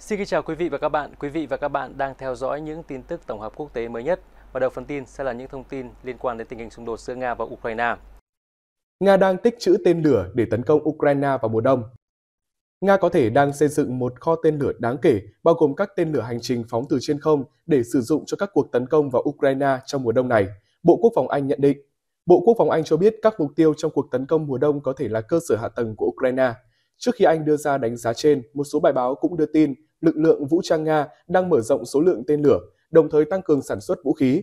Xin kính chào quý vị và các bạn. Quý vị và các bạn đang theo dõi những tin tức tổng hợp quốc tế mới nhất. Và đầu phần tin sẽ là những thông tin liên quan đến tình hình xung đột giữa Nga và Ukraine. Nga đang tích trữ tên lửa để tấn công Ukraine vào mùa đông. Nga có thể đang xây dựng một kho tên lửa đáng kể, bao gồm các tên lửa hành trình phóng từ trên không để sử dụng cho các cuộc tấn công vào Ukraine trong mùa đông này, Bộ Quốc phòng Anh nhận định. Bộ Quốc phòng Anh cho biết các mục tiêu trong cuộc tấn công mùa đông có thể là cơ sở hạ tầng của Ukraine. Trước khi Anh đưa ra đánh giá trên, một số bài báo cũng đưa tin lực lượng vũ trang Nga đang mở rộng số lượng tên lửa, đồng thời tăng cường sản xuất vũ khí.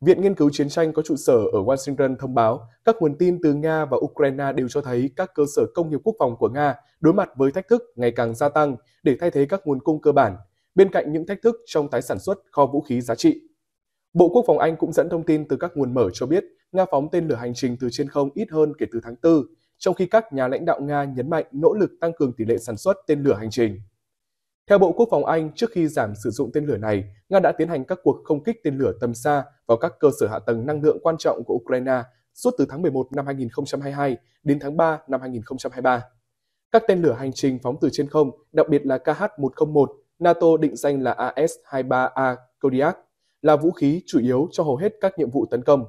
Viện Nghiên cứu Chiến tranh có trụ sở ở Washington thông báo các nguồn tin từ Nga và Ukraine đều cho thấy các cơ sở công nghiệp quốc phòng của Nga đối mặt với thách thức ngày càng gia tăng để thay thế các nguồn cung cơ bản, bên cạnh những thách thức trong tái sản xuất kho vũ khí giá trị. Bộ Quốc phòng Anh cũng dẫn thông tin từ các nguồn mở cho biết Nga phóng tên lửa hành trình từ trên không ít hơn kể từ tháng 4, trong khi các nhà lãnh đạo Nga nhấn mạnh nỗ lực tăng cường tỷ lệ sản xuất tên lửa hành trình. Theo Bộ Quốc phòng Anh, trước khi giảm sử dụng tên lửa này, Nga đã tiến hành các cuộc không kích tên lửa tầm xa vào các cơ sở hạ tầng năng lượng quan trọng của Ukraine suốt từ tháng 11 năm 2022 đến tháng 3 năm 2023. Các tên lửa hành trình phóng từ trên không, đặc biệt là KH-101, NATO định danh là AS-23A Kodiak, là vũ khí chủ yếu cho hầu hết các nhiệm vụ tấn công.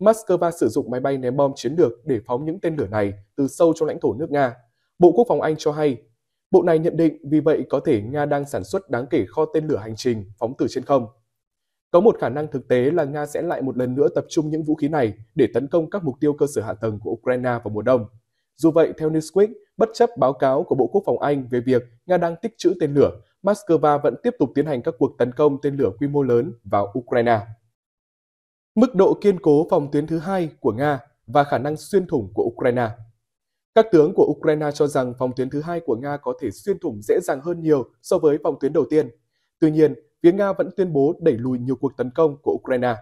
Moscow sử dụng máy bay ném bom chiến lược để phóng những tên lửa này từ sâu trong lãnh thổ nước Nga. Bộ Quốc phòng Anh cho hay Bộ này nhận định vì vậy có thể Nga đang sản xuất đáng kể kho tên lửa hành trình phóng từ trên không. Có một khả năng thực tế là Nga sẽ lại một lần nữa tập trung những vũ khí này để tấn công các mục tiêu cơ sở hạ tầng của Ukraine vào mùa đông. Dù vậy, theo Newsweek, bất chấp báo cáo của Bộ Quốc phòng Anh về việc Nga đang tích trữ tên lửa, Moscow vẫn tiếp tục tiến hành các cuộc tấn công tên lửa quy mô lớn vào Ukraine. Mức độ kiên cố phòng tuyến thứ hai của Nga và khả năng xuyên thủng của Ukraine các tướng của Ukraine cho rằng phòng tuyến thứ hai của Nga có thể xuyên thủng dễ dàng hơn nhiều so với phòng tuyến đầu tiên. Tuy nhiên, phía Nga vẫn tuyên bố đẩy lùi nhiều cuộc tấn công của Ukraine.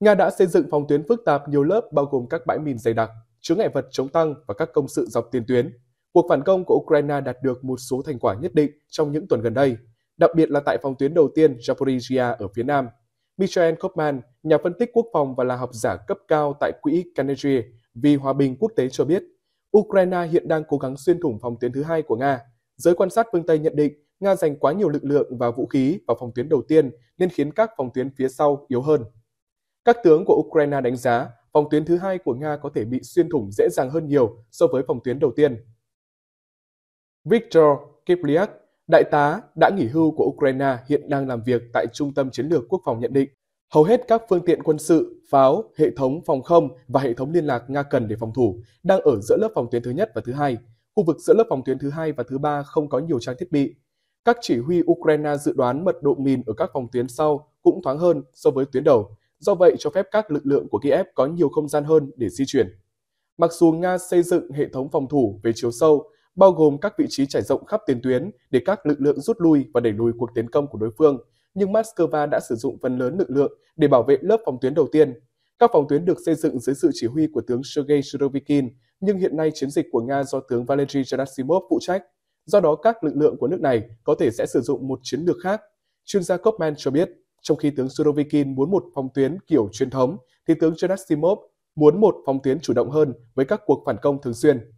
Nga đã xây dựng phòng tuyến phức tạp nhiều lớp bao gồm các bãi mìn dày đặc, chứa ngại vật chống tăng và các công sự dọc tiền tuyến. Cuộc phản công của Ukraine đạt được một số thành quả nhất định trong những tuần gần đây, đặc biệt là tại phòng tuyến đầu tiên Zaporizhia ở phía nam. Michael Kopman, nhà phân tích quốc phòng và là học giả cấp cao tại quỹ Carnegie vì hòa bình quốc tế cho biết, Ukraine hiện đang cố gắng xuyên thủng phòng tuyến thứ hai của Nga. Giới quan sát phương Tây nhận định Nga dành quá nhiều lực lượng và vũ khí vào phòng tuyến đầu tiên nên khiến các phòng tuyến phía sau yếu hơn. Các tướng của Ukraine đánh giá phòng tuyến thứ hai của Nga có thể bị xuyên thủng dễ dàng hơn nhiều so với phòng tuyến đầu tiên. Viktor Kipliak, đại tá đã nghỉ hưu của Ukraine hiện đang làm việc tại Trung tâm Chiến lược Quốc phòng nhận định Hầu hết các phương tiện quân sự, pháo, hệ thống phòng không và hệ thống liên lạc Nga cần để phòng thủ đang ở giữa lớp phòng tuyến thứ nhất và thứ hai. Khu vực giữa lớp phòng tuyến thứ hai và thứ ba không có nhiều trang thiết bị. Các chỉ huy Ukraine dự đoán mật độ mìn ở các phòng tuyến sau cũng thoáng hơn so với tuyến đầu, do vậy cho phép các lực lượng của Kiev có nhiều không gian hơn để di chuyển. Mặc dù Nga xây dựng hệ thống phòng thủ về chiều sâu, bao gồm các vị trí trải rộng khắp tiền tuyến để các lực lượng rút lui và đẩy lùi cuộc tiến công của đối phương, nhưng Moscow đã sử dụng phần lớn lực lượng để bảo vệ lớp phòng tuyến đầu tiên. Các phòng tuyến được xây dựng dưới sự chỉ huy của tướng Sergei Surovikin, nhưng hiện nay chiến dịch của Nga do tướng Valery Gerasimov phụ trách. Do đó, các lực lượng của nước này có thể sẽ sử dụng một chiến lược khác. Chuyên gia Kopman cho biết, trong khi tướng Surovikin muốn một phòng tuyến kiểu truyền thống, thì tướng Gerasimov muốn một phòng tuyến chủ động hơn với các cuộc phản công thường xuyên.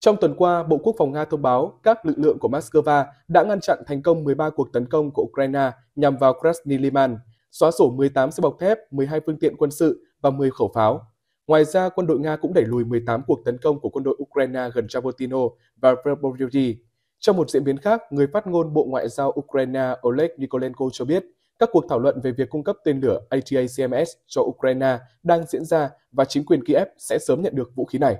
Trong tuần qua, Bộ Quốc phòng Nga thông báo các lực lượng của Moscow đã ngăn chặn thành công 13 cuộc tấn công của Ukraine nhằm vào Krasny Liman, xóa sổ 18 xe bọc thép, 12 phương tiện quân sự và 10 khẩu pháo. Ngoài ra, quân đội Nga cũng đẩy lùi 18 cuộc tấn công của quân đội Ukraine gần Chabotino và Verboryury. Trong một diễn biến khác, người phát ngôn Bộ Ngoại giao Ukraine Oleg Nikolenko cho biết, các cuộc thảo luận về việc cung cấp tên lửa ATACMS cho Ukraine đang diễn ra và chính quyền Kiev sẽ sớm nhận được vũ khí này.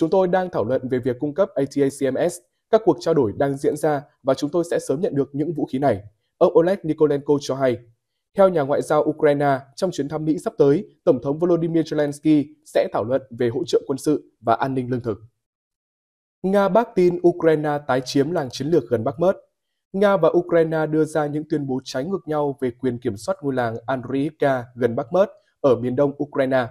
Chúng tôi đang thảo luận về việc cung cấp ATACMS, các cuộc trao đổi đang diễn ra và chúng tôi sẽ sớm nhận được những vũ khí này, ông Oleg Nikolenko cho hay. Theo nhà ngoại giao Ukraine, trong chuyến thăm Mỹ sắp tới, Tổng thống Volodymyr Zelensky sẽ thảo luận về hỗ trợ quân sự và an ninh lương thực. Nga bác tin Ukraine tái chiếm làng chiến lược gần Bắc Mớt. Nga và Ukraine đưa ra những tuyên bố trái ngược nhau về quyền kiểm soát ngôi làng Andriivka gần Bắc Mớt ở miền đông Ukraine.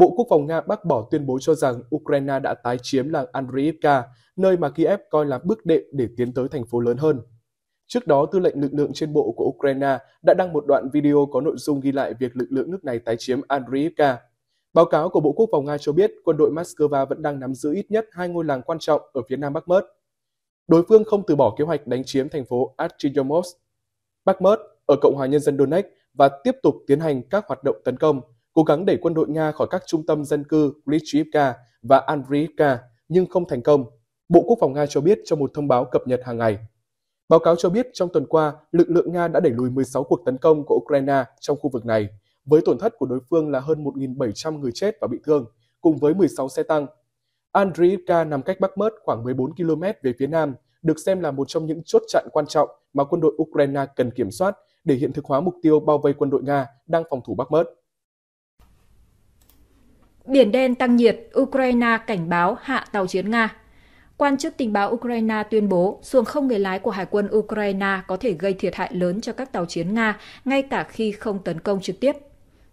Bộ Quốc phòng Nga bác bỏ tuyên bố cho rằng Ukraine đã tái chiếm làng Andriivka, nơi mà Kiev coi là bước đệm để tiến tới thành phố lớn hơn. Trước đó, tư lệnh lực lượng trên bộ của Ukraine đã đăng một đoạn video có nội dung ghi lại việc lực lượng nước này tái chiếm Andriivka. Báo cáo của Bộ Quốc phòng Nga cho biết quân đội Moscow vẫn đang nắm giữ ít nhất hai ngôi làng quan trọng ở phía nam Bakhmut. Đối phương không từ bỏ kế hoạch đánh chiếm thành phố Artyomsk, Bakhmut ở Cộng hòa Nhân dân Donetsk và tiếp tục tiến hành các hoạt động tấn công, cố gắng đẩy quân đội Nga khỏi các trung tâm dân cư Krychivka và Andriivka, nhưng không thành công, Bộ Quốc phòng Nga cho biết trong một thông báo cập nhật hàng ngày. Báo cáo cho biết trong tuần qua, lực lượng Nga đã đẩy lùi 16 cuộc tấn công của Ukraine trong khu vực này, với tổn thất của đối phương là hơn 1.700 người chết và bị thương, cùng với 16 xe tăng. Andriivka nằm cách Bắc Mớt khoảng 14 km về phía nam, được xem là một trong những chốt chặn quan trọng mà quân đội Ukraine cần kiểm soát để hiện thực hóa mục tiêu bao vây quân đội Nga đang phòng thủ Bắc Mớt. Biển đen tăng nhiệt, Ukraine cảnh báo hạ tàu chiến Nga. Quan chức tình báo Ukraine tuyên bố xuồng không người lái của Hải quân Ukraine có thể gây thiệt hại lớn cho các tàu chiến Nga, ngay cả khi không tấn công trực tiếp.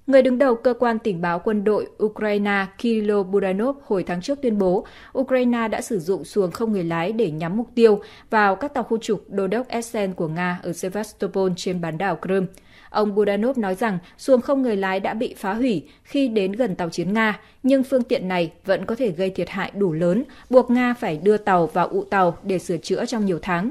Người đứng đầu cơ quan tình báo quân đội Ukraine Kilo Budanov hồi tháng trước tuyên bố Ukraine đã sử dụng xuồng không người lái để nhắm mục tiêu vào các tàu khu trục đô đốc Essen của Nga ở Sevastopol trên bán đảo Crimea. Ông Budanov nói rằng xuồng không người lái đã bị phá hủy khi đến gần tàu chiến Nga, nhưng phương tiện này vẫn có thể gây thiệt hại đủ lớn, buộc Nga phải đưa tàu vào ụ tàu để sửa chữa trong nhiều tháng.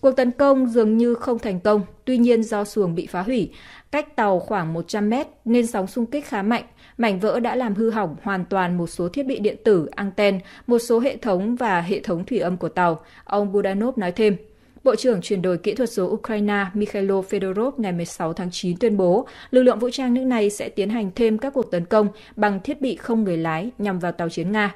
Cuộc tấn công dường như không thành công, tuy nhiên do xuồng bị phá hủy, cách tàu khoảng 100 mét nên sóng xung kích khá mạnh. Mảnh vỡ đã làm hư hỏng hoàn toàn một số thiết bị điện tử, anten, một số hệ thống và hệ thống thủy âm của tàu, ông Budanov nói thêm. Bộ trưởng chuyển đổi kỹ thuật số Ukraine Mikhailo Fedorov ngày 16 tháng 9 tuyên bố lực lượng vũ trang nước này sẽ tiến hành thêm các cuộc tấn công bằng thiết bị không người lái nhằm vào tàu chiến Nga.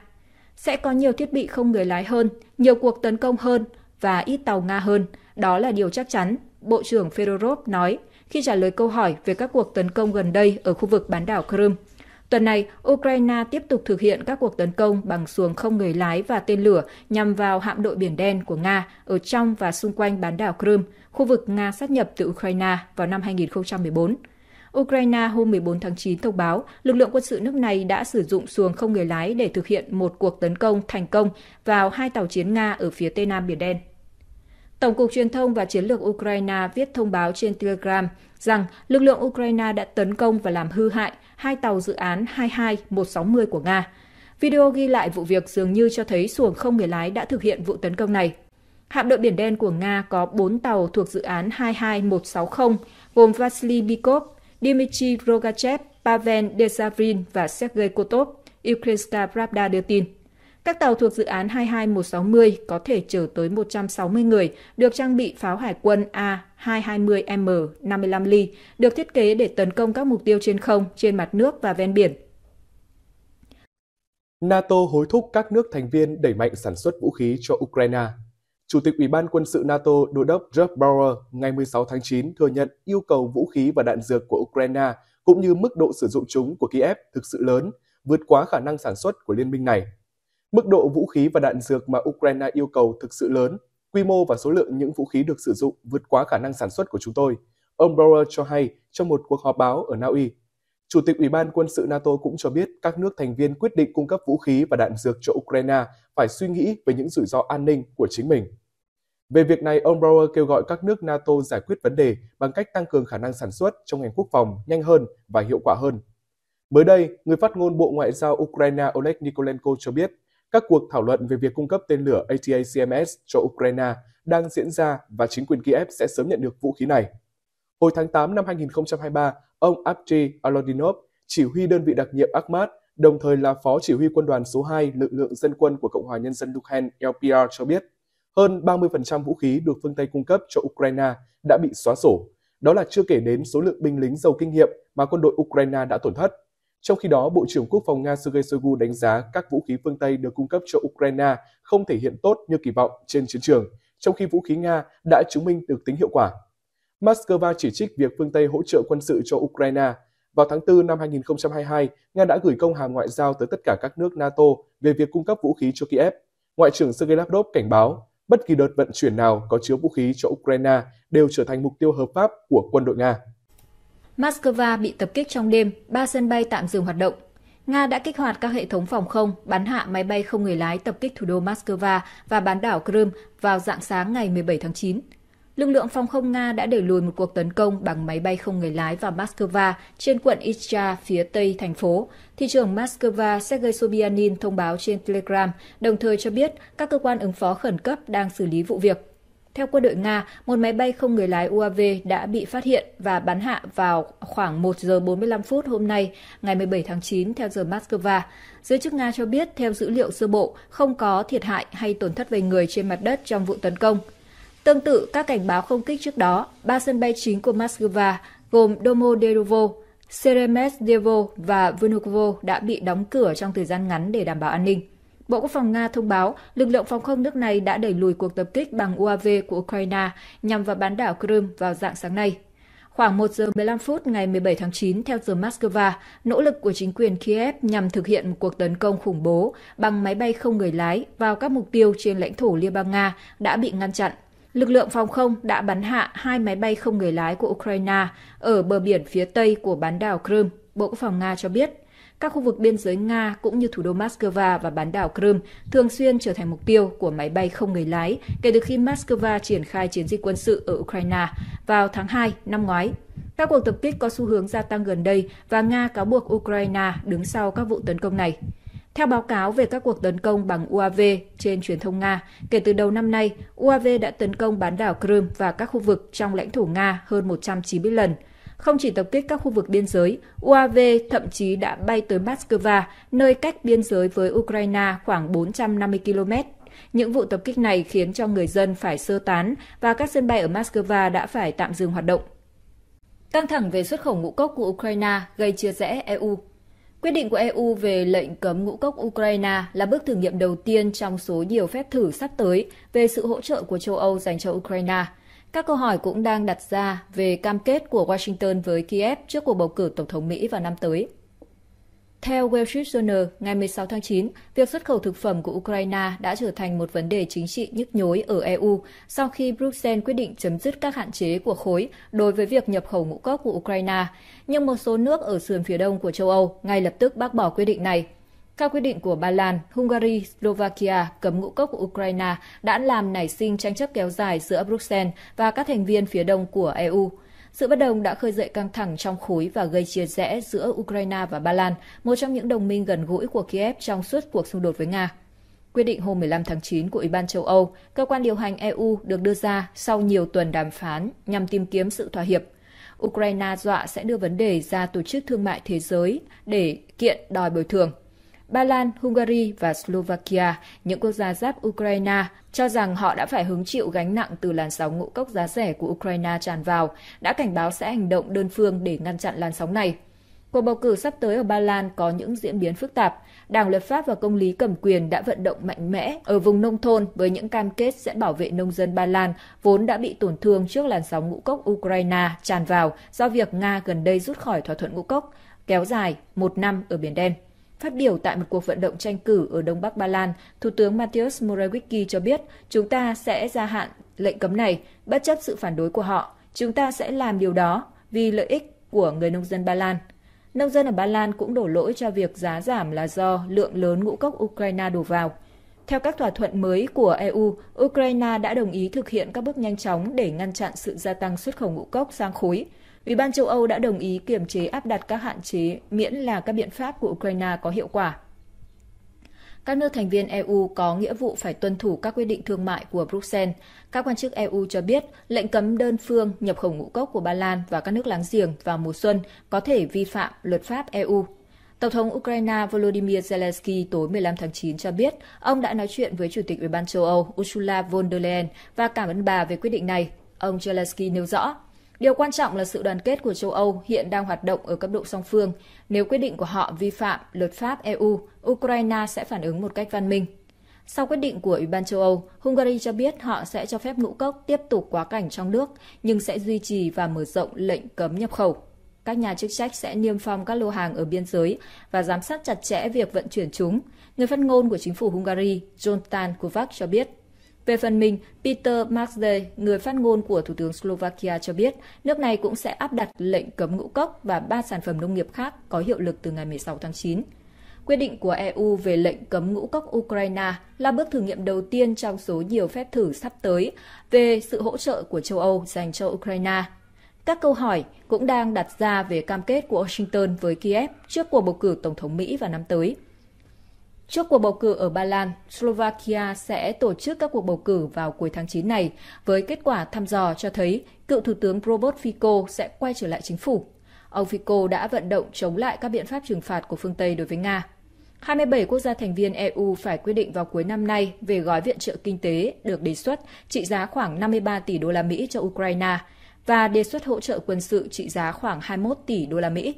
Sẽ có nhiều thiết bị không người lái hơn, nhiều cuộc tấn công hơn và ít tàu Nga hơn. Đó là điều chắc chắn, Bộ trưởng Fedorov nói khi trả lời câu hỏi về các cuộc tấn công gần đây ở khu vực bán đảo Crimea. Tuần này, Ukraine tiếp tục thực hiện các cuộc tấn công bằng xuồng không người lái và tên lửa nhằm vào hạm đội Biển Đen của Nga ở trong và xung quanh bán đảo Crimea, khu vực Nga sát nhập từ Ukraine vào năm 2014. Ukraine hôm 14 tháng 9 thông báo lực lượng quân sự nước này đã sử dụng xuồng không người lái để thực hiện một cuộc tấn công thành công vào hai tàu chiến Nga ở phía tây nam Biển Đen. Tổng cục Truyền thông và Chiến lược Ukraine viết thông báo trên Telegram rằng lực lượng Ukraine đã tấn công và làm hư hại hai tàu dự án 22160 của Nga. Video ghi lại vụ việc dường như cho thấy xuồng không người lái đã thực hiện vụ tấn công này. Hạm đội Biển Đen của Nga có 4 tàu thuộc dự án 22160, gồm Vasily Bikov, Dmitry Rogachev, Pavel Desavrin và Sergei Kotov, Ukrainska Pravda đưa tin. Các tàu thuộc dự án 22160 có thể chở tới 160 người, được trang bị pháo hải quân A220M 55 ly, được thiết kế để tấn công các mục tiêu trên không, trên mặt nước và ven biển. NATO hối thúc các nước thành viên đẩy mạnh sản xuất vũ khí cho Ukraine. Chủ tịch Ủy ban quân sự NATO Đô đốc George Bauer ngày 16 tháng 9 thừa nhận yêu cầu vũ khí và đạn dược của Ukraine cũng như mức độ sử dụng chúng của Kiev thực sự lớn, vượt quá khả năng sản xuất của liên minh này Mức độ vũ khí và đạn dược mà Ukraine yêu cầu thực sự lớn, quy mô và số lượng những vũ khí được sử dụng vượt quá khả năng sản xuất của chúng tôi, ông Brower cho hay trong một cuộc họp báo ở Na Uy. Chủ tịch Ủy ban quân sự NATO cũng cho biết các nước thành viên quyết định cung cấp vũ khí và đạn dược cho Ukraine phải suy nghĩ về những rủi ro an ninh của chính mình. Về việc này, ông Brower kêu gọi các nước NATO giải quyết vấn đề bằng cách tăng cường khả năng sản xuất trong ngành quốc phòng nhanh hơn và hiệu quả hơn. Mới đây, người phát ngôn Bộ Ngoại giao Ukraine Oleg Nikolenko cho biết các cuộc thảo luận về việc cung cấp tên lửa ATACMS cho Ukraine đang diễn ra và chính quyền Kiev sẽ sớm nhận được vũ khí này. Hồi tháng 8 năm 2023, ông Avdi Alodinov, chỉ huy đơn vị đặc nhiệm Akhmat, đồng thời là phó chỉ huy quân đoàn số 2 lực lượng dân quân của Cộng hòa Nhân dân Luhansk LPR cho biết, hơn 30% vũ khí được phương Tây cung cấp cho Ukraine đã bị xóa sổ. Đó là chưa kể đến số lượng binh lính giàu kinh nghiệm mà quân đội Ukraine đã tổn thất. Trong khi đó, Bộ trưởng Quốc phòng Nga Sergei Shoigu đánh giá các vũ khí phương Tây được cung cấp cho Ukraine không thể hiện tốt như kỳ vọng trên chiến trường, trong khi vũ khí Nga đã chứng minh được tính hiệu quả. Moscow chỉ trích việc phương Tây hỗ trợ quân sự cho Ukraine. Vào tháng 4 năm 2022, Nga đã gửi công hàm ngoại giao tới tất cả các nước NATO về việc cung cấp vũ khí cho Kiev. Ngoại trưởng Sergei Lavrov cảnh báo, bất kỳ đợt vận chuyển nào có chứa vũ khí cho Ukraine đều trở thành mục tiêu hợp pháp của quân đội Nga. Moscow bị tập kích trong đêm, ba sân bay tạm dừng hoạt động. Nga đã kích hoạt các hệ thống phòng không, bắn hạ máy bay không người lái tập kích thủ đô Moscow và bán đảo Crimea vào dạng sáng ngày 17 tháng 9. Lực lượng phòng không Nga đã đẩy lùi một cuộc tấn công bằng máy bay không người lái vào Moscow trên quận Istra phía tây thành phố. Thị trưởng Moscow Sergei Sobyanin thông báo trên Telegram, đồng thời cho biết các cơ quan ứng phó khẩn cấp đang xử lý vụ việc. Theo quân đội Nga, một máy bay không người lái UAV đã bị phát hiện và bắn hạ vào khoảng 1 giờ 45 phút hôm nay, ngày 17 tháng 9 theo giờ Moscow. Giới chức Nga cho biết theo dữ liệu sơ bộ, không có thiệt hại hay tổn thất về người trên mặt đất trong vụ tấn công. Tương tự các cảnh báo không kích trước đó, ba sân bay chính của Moscow gồm Domodedovo, Seremetsdevo và Vnukovo đã bị đóng cửa trong thời gian ngắn để đảm bảo an ninh. Bộ Quốc phòng Nga thông báo lực lượng phòng không nước này đã đẩy lùi cuộc tập kích bằng UAV của Ukraine nhằm vào bán đảo Crimea vào dạng sáng nay. Khoảng 1 giờ 15 phút ngày 17 tháng 9 theo giờ Moscow, nỗ lực của chính quyền Kiev nhằm thực hiện một cuộc tấn công khủng bố bằng máy bay không người lái vào các mục tiêu trên lãnh thổ Liên bang Nga đã bị ngăn chặn. Lực lượng phòng không đã bắn hạ hai máy bay không người lái của Ukraine ở bờ biển phía tây của bán đảo Crimea, Bộ Quốc phòng Nga cho biết các khu vực biên giới Nga cũng như thủ đô Moscow và bán đảo Crimea thường xuyên trở thành mục tiêu của máy bay không người lái kể từ khi Moscow triển khai chiến dịch quân sự ở Ukraine vào tháng 2 năm ngoái. Các cuộc tập kích có xu hướng gia tăng gần đây và Nga cáo buộc Ukraine đứng sau các vụ tấn công này. Theo báo cáo về các cuộc tấn công bằng UAV trên truyền thông Nga, kể từ đầu năm nay, UAV đã tấn công bán đảo Crimea và các khu vực trong lãnh thổ Nga hơn 190 lần – không chỉ tập kích các khu vực biên giới, UAV thậm chí đã bay tới Moscow, nơi cách biên giới với Ukraine khoảng 450 km. Những vụ tập kích này khiến cho người dân phải sơ tán và các sân bay ở Moscow đã phải tạm dừng hoạt động. Căng thẳng về xuất khẩu ngũ cốc của Ukraine gây chia rẽ EU. Quyết định của EU về lệnh cấm ngũ cốc Ukraine là bước thử nghiệm đầu tiên trong số nhiều phép thử sắp tới về sự hỗ trợ của châu Âu dành cho Ukraine – các câu hỏi cũng đang đặt ra về cam kết của Washington với Kiev trước cuộc bầu cử Tổng thống Mỹ vào năm tới. Theo Wall Street Journal, ngày 16 tháng 9, việc xuất khẩu thực phẩm của Ukraine đã trở thành một vấn đề chính trị nhức nhối ở EU sau khi Bruxelles quyết định chấm dứt các hạn chế của khối đối với việc nhập khẩu ngũ cốc của Ukraine. Nhưng một số nước ở sườn phía đông của châu Âu ngay lập tức bác bỏ quyết định này. Các quyết định của Ba Lan, Hungary, Slovakia cấm ngũ cốc của Ukraine đã làm nảy sinh tranh chấp kéo dài giữa Bruxelles và các thành viên phía đông của EU. Sự bất đồng đã khơi dậy căng thẳng trong khối và gây chia rẽ giữa Ukraine và Ba Lan, một trong những đồng minh gần gũi của Kiev trong suốt cuộc xung đột với Nga. Quyết định hôm 15 tháng 9 của Ủy ban châu Âu, cơ quan điều hành EU được đưa ra sau nhiều tuần đàm phán nhằm tìm kiếm sự thỏa hiệp. Ukraine dọa sẽ đưa vấn đề ra Tổ chức Thương mại Thế giới để kiện đòi bồi thường. Ba Lan, Hungary và Slovakia, những quốc gia giáp Ukraine, cho rằng họ đã phải hứng chịu gánh nặng từ làn sóng ngũ cốc giá rẻ của Ukraine tràn vào, đã cảnh báo sẽ hành động đơn phương để ngăn chặn làn sóng này. Cuộc bầu cử sắp tới ở Ba Lan có những diễn biến phức tạp. Đảng lập pháp và công lý cầm quyền đã vận động mạnh mẽ ở vùng nông thôn với những cam kết sẽ bảo vệ nông dân Ba Lan vốn đã bị tổn thương trước làn sóng ngũ cốc Ukraine tràn vào do việc Nga gần đây rút khỏi thỏa thuận ngũ cốc, kéo dài một năm ở Biển Đen. Phát biểu tại một cuộc vận động tranh cử ở Đông Bắc Ba Lan, Thủ tướng Mateusz Morawiecki cho biết chúng ta sẽ gia hạn lệnh cấm này bất chấp sự phản đối của họ. Chúng ta sẽ làm điều đó vì lợi ích của người nông dân Ba Lan. Nông dân ở Ba Lan cũng đổ lỗi cho việc giá giảm là do lượng lớn ngũ cốc Ukraine đổ vào. Theo các thỏa thuận mới của EU, Ukraine đã đồng ý thực hiện các bước nhanh chóng để ngăn chặn sự gia tăng xuất khẩu ngũ cốc sang khối – Ủy ban châu Âu đã đồng ý kiềm chế áp đặt các hạn chế miễn là các biện pháp của Ukraine có hiệu quả. Các nước thành viên EU có nghĩa vụ phải tuân thủ các quyết định thương mại của Bruxelles. Các quan chức EU cho biết lệnh cấm đơn phương nhập khẩu ngũ cốc của Ba Lan và các nước láng giềng vào mùa xuân có thể vi phạm luật pháp EU. Tổng thống Ukraine Volodymyr Zelensky tối 15 tháng 9 cho biết ông đã nói chuyện với Chủ tịch Ủy ban châu Âu Ursula von der Leyen và cảm ơn bà về quyết định này. Ông Zelensky nêu rõ, Điều quan trọng là sự đoàn kết của châu Âu hiện đang hoạt động ở cấp độ song phương. Nếu quyết định của họ vi phạm luật pháp EU, Ukraine sẽ phản ứng một cách văn minh. Sau quyết định của Ủy ban châu Âu, Hungary cho biết họ sẽ cho phép ngũ cốc tiếp tục quá cảnh trong nước, nhưng sẽ duy trì và mở rộng lệnh cấm nhập khẩu. Các nhà chức trách sẽ niêm phong các lô hàng ở biên giới và giám sát chặt chẽ việc vận chuyển chúng. Người phát ngôn của chính phủ Hungary, Jonathan Kovács cho biết về phần mình, Peter Markday, người phát ngôn của Thủ tướng Slovakia cho biết, nước này cũng sẽ áp đặt lệnh cấm ngũ cốc và ba sản phẩm nông nghiệp khác có hiệu lực từ ngày 16 tháng 9. Quyết định của EU về lệnh cấm ngũ cốc Ukraine là bước thử nghiệm đầu tiên trong số nhiều phép thử sắp tới về sự hỗ trợ của châu Âu dành cho Ukraine. Các câu hỏi cũng đang đặt ra về cam kết của Washington với Kiev trước cuộc bầu cử Tổng thống Mỹ vào năm tới. Trước cuộc bầu cử ở Ba Lan, Slovakia sẽ tổ chức các cuộc bầu cử vào cuối tháng 9 này, với kết quả thăm dò cho thấy cựu Thủ tướng Robert Fico sẽ quay trở lại chính phủ. Ông Fico đã vận động chống lại các biện pháp trừng phạt của phương Tây đối với Nga. 27 quốc gia thành viên EU phải quyết định vào cuối năm nay về gói viện trợ kinh tế được đề xuất trị giá khoảng 53 tỷ đô la Mỹ cho Ukraine và đề xuất hỗ trợ quân sự trị giá khoảng 21 tỷ đô la Mỹ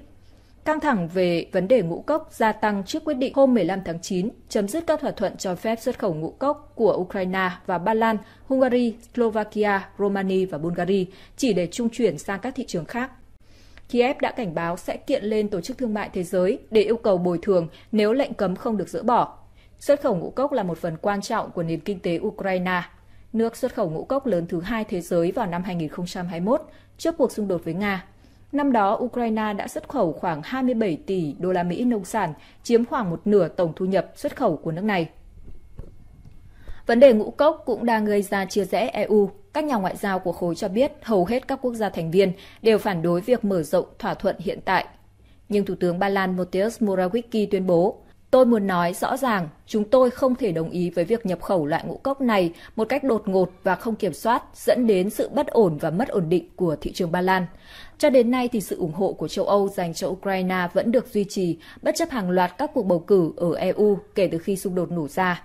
Căng thẳng về vấn đề ngũ cốc gia tăng trước quyết định hôm 15 tháng 9 chấm dứt các thỏa thuận cho phép xuất khẩu ngũ cốc của Ukraine và Ba Lan, Hungary, Slovakia, Romania và Bulgaria chỉ để trung chuyển sang các thị trường khác. Kiev đã cảnh báo sẽ kiện lên Tổ chức Thương mại Thế giới để yêu cầu bồi thường nếu lệnh cấm không được dỡ bỏ. Xuất khẩu ngũ cốc là một phần quan trọng của nền kinh tế Ukraine. Nước xuất khẩu ngũ cốc lớn thứ hai thế giới vào năm 2021 trước cuộc xung đột với Nga Năm đó, Ukraine đã xuất khẩu khoảng 27 tỷ đô la Mỹ nông sản, chiếm khoảng một nửa tổng thu nhập xuất khẩu của nước này. Vấn đề ngũ cốc cũng đang gây ra chia rẽ EU. Các nhà ngoại giao của khối cho biết hầu hết các quốc gia thành viên đều phản đối việc mở rộng thỏa thuận hiện tại. Nhưng Thủ tướng Ba Lan Mateusz Morawiecki tuyên bố Tôi muốn nói rõ ràng, chúng tôi không thể đồng ý với việc nhập khẩu loại ngũ cốc này một cách đột ngột và không kiểm soát, dẫn đến sự bất ổn và mất ổn định của thị trường Ba Lan. Cho đến nay thì sự ủng hộ của châu Âu dành cho Ukraine vẫn được duy trì, bất chấp hàng loạt các cuộc bầu cử ở EU kể từ khi xung đột nổ ra.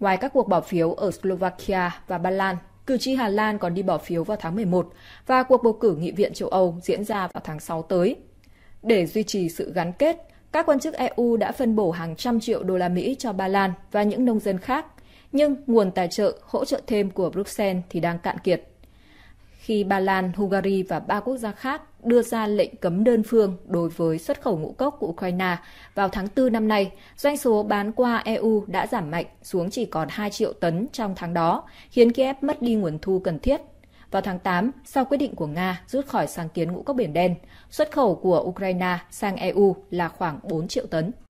Ngoài các cuộc bỏ phiếu ở Slovakia và Ba Lan, cử tri Hà Lan còn đi bỏ phiếu vào tháng 11 và cuộc bầu cử nghị viện châu Âu diễn ra vào tháng 6 tới. Để duy trì sự gắn kết, các quan chức EU đã phân bổ hàng trăm triệu đô la Mỹ cho Ba Lan và những nông dân khác, nhưng nguồn tài trợ, hỗ trợ thêm của Bruxelles thì đang cạn kiệt. Khi Ba Lan, Hungary và ba quốc gia khác đưa ra lệnh cấm đơn phương đối với xuất khẩu ngũ cốc của Ukraine vào tháng 4 năm nay, doanh số bán qua EU đã giảm mạnh xuống chỉ còn 2 triệu tấn trong tháng đó, khiến Kiev mất đi nguồn thu cần thiết vào tháng 8 sau quyết định của Nga rút khỏi sáng kiến ngũ cốc Biển Đen. Xuất khẩu của Ukraine sang EU là khoảng 4 triệu tấn.